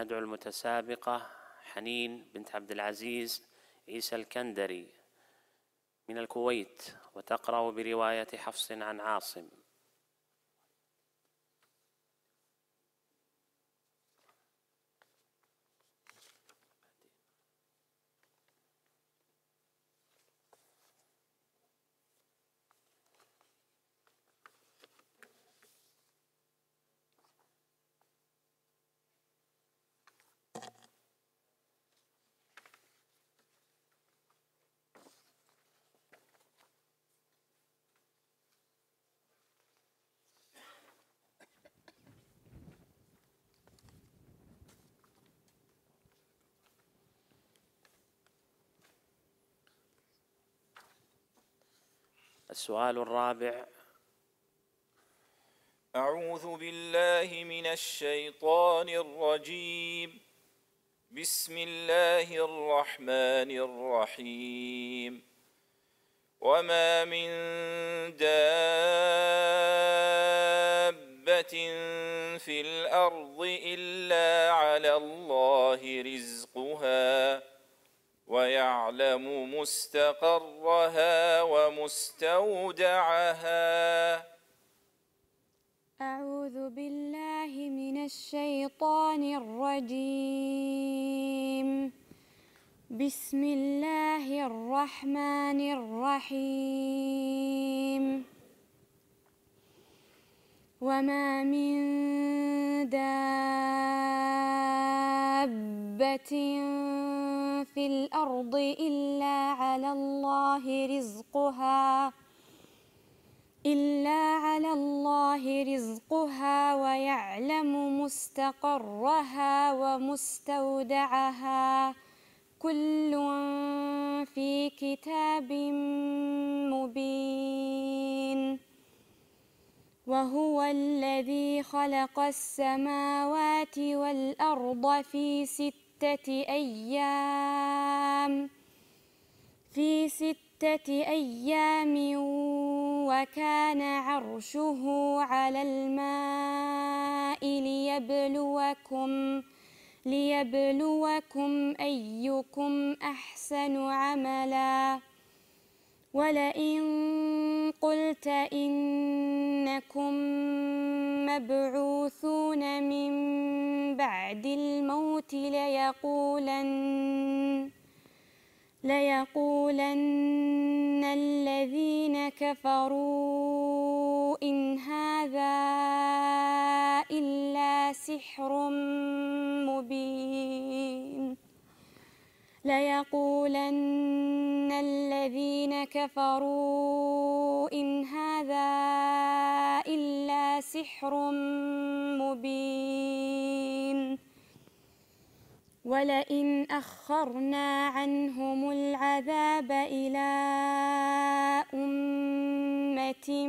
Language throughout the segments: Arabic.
ندعو المتسابقة حنين بنت عبد العزيز عيسى الكندري من الكويت وتقرأ برواية حفص عن عاصم السؤال الرابع أعوذ بالله من الشيطان الرجيم بسم الله الرحمن الرحيم وما من دابة في الأرض إلا على الله رزقها ويعلم مستقرها ومستودعها أعوذ بالله من الشيطان الرجيم بسم الله الرحمن الرحيم وما من دابة في الأرض إلا على الله رزقها إلا على الله رزقها ويعلم مستقرها ومستودعها كل في كتاب مبين وهو الذي خلق السماوات والأرض في ست ستة أيام في ستة أيام وكان عرشه على الماء ليبلوكم ليبلوكم أيكم أحسن عملاً ولئن قلت إنكم مبعوثون من بعد الموت ليقولن ليقولن الذين كفروا إن هذا إلا سحر مبين ليقولن الذين كفروا إن هذا إلا سحر مبين ولئن أخرنا عنهم العذاب إلى أمة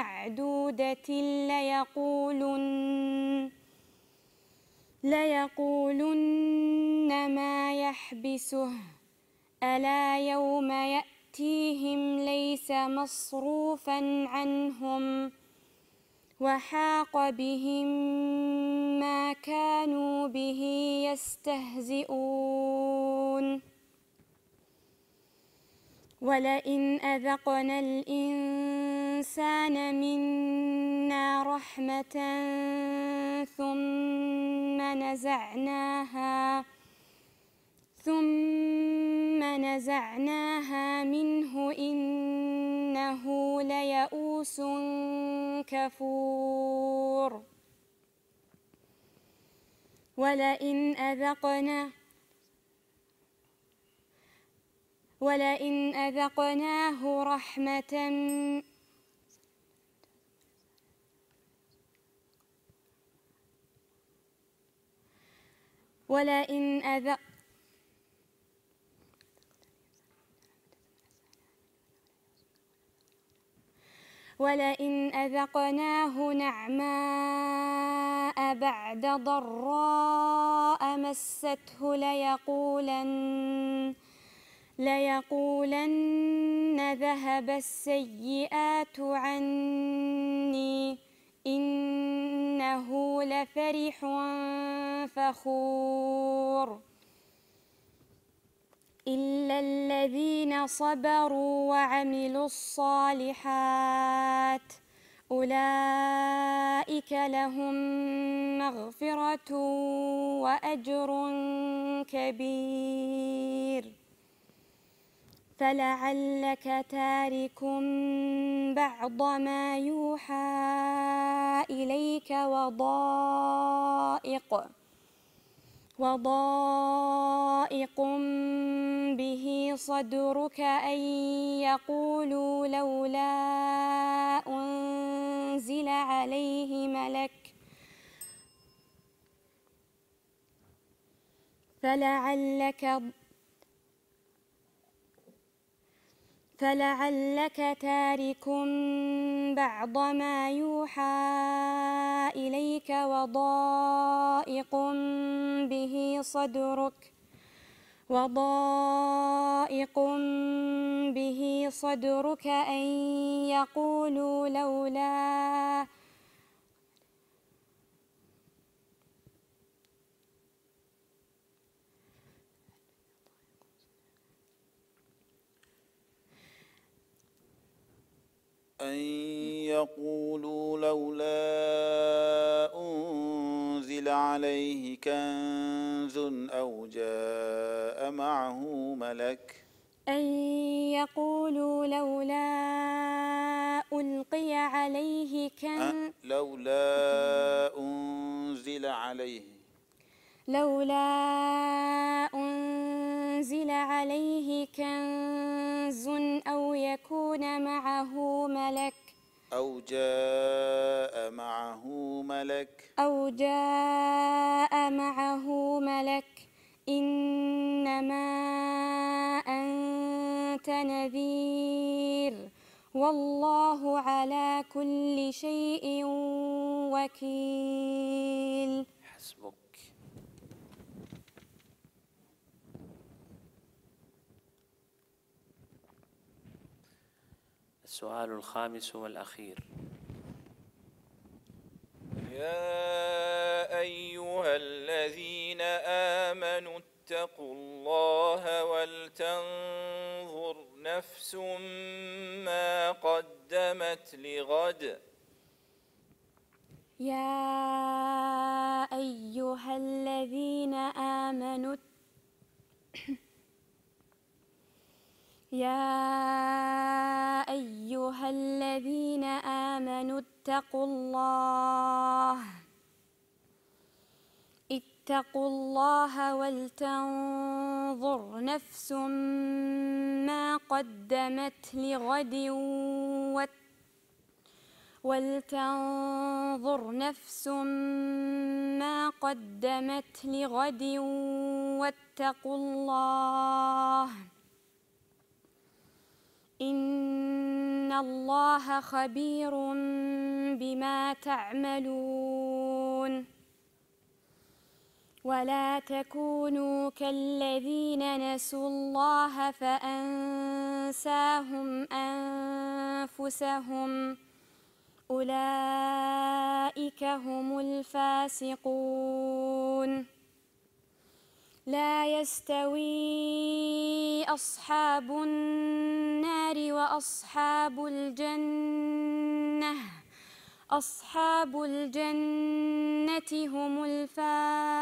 معدودة ليقولن ليقولن ما يحبسه ألا يوم يأتيهم ليس مصروفا عنهم وحاق بهم ما كانوا به يستهزئون ولئن أذقنا الإنسان منا رحمة ثم نزعناها ثم نزعناها منه إنه ليئوس كفور ولئن أذقنا ولئن أذقناه رحمة ولئن أذق ولئن أذقناه نعماء بعد ضراء مسته ليقولن ليقولن ذهب السيئات عني إنه لفرح فخور إلا الذي الذين صبروا وعملوا الصالحات أولئك لهم مغفرة وأجر كبير فلعلك تارك بعض ما يوحى إليك وضائق وضائق به صدرك أن يقولوا لولا أنزل عليه ملك فلعلك فلعلك تارك بعض ما يوحى إليك وضائق به صدرك وضائق به صدرك أن يقولوا لولا أن يقولوا لولا أنزل عليه كنز أو جاء معه ملك أن يقولوا لولا ألقي عليه كنز أه، لولا أنزل عليه لولا أنزل عليه كنز أو يكون معه ما أنت نذير والله على كل شيء وكيل حسبك السؤال الخامس والأخير يا أيها الذين آمنوا اتقوا الله نفس ما قدمت لغد يا أيها الذين آمنوا يا أيها الذين آمنوا اتقوا الله اتقوا الله ولتنظر نفس ما قدمت لغد ولتنظر نفس ما قدمت لغد واتقوا الله إن الله خبير بما تعملون ولا تكونوا كالذين نسوا الله فأنساهم أنفسهم أولئك هم الفاسقون لا يستوي أصحاب النار وأصحاب الجنة أصحاب الجنة هم الفاسقون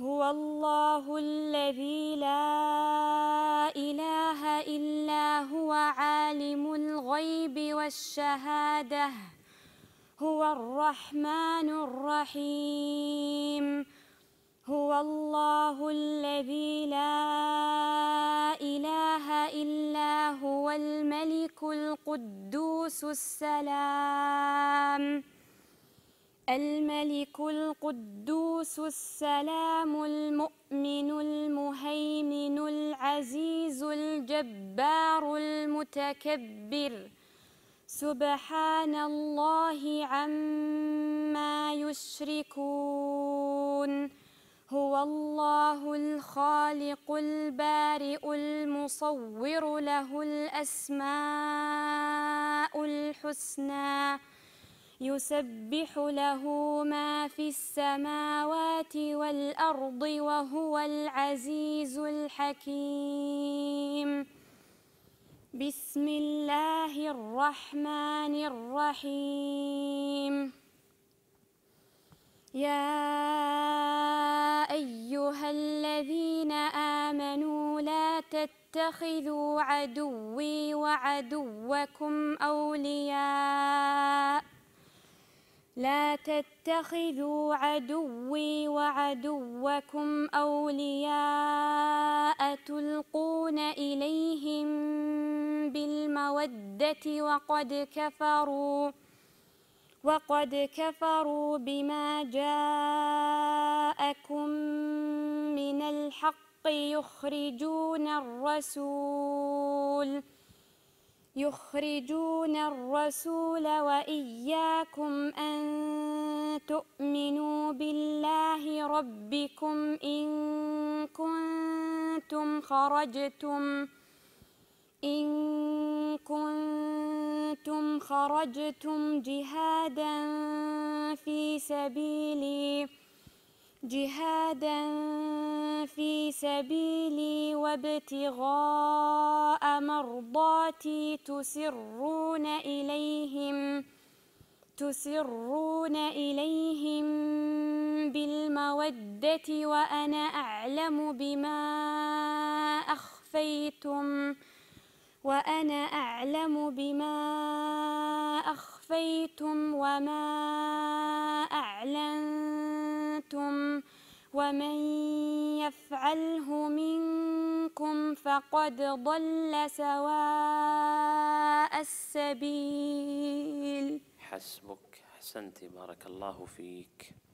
هو الله الذي لا إله إلا هو عالم الغيب والشهادة هو الرحمن الرحيم هو الله الذي لا إله إلا هو الملك القدوس السلام الملك القدوس السلام المؤمن المهيمن العزيز الجبار المتكبر سبحان الله عما يشركون هو الله الخالق البارئ المصور له الأسماء الحسنى يسبح له ما في السماوات والأرض وهو العزيز الحكيم بسم الله الرحمن الرحيم يا أيها الذين آمنوا لا تتخذوا عدوي وعدوكم أولياء لا تتخذوا عدوي وعدوكم أولياء تلقون إليهم بالمودة وقد كفروا وقد كفروا بما جاءكم من الحق يخرجون الرسول يخرجون الرسول وإياكم أن تؤمنوا بالله ربكم إن كنتم خرجتم إن كنتم خرجتم جهادا في سبيلي جهادا في سبيلي وابتغاء مرضاتي تسرون إليهم تسرون إليهم بالمودة وأنا أعلم بما أخفيتم وأنا أعلم بما أخفيتم وما أعلنتم أنتم ومن يفعله منكم فقد ضل سواء السبيل حسبك حسنتي بارك الله فيك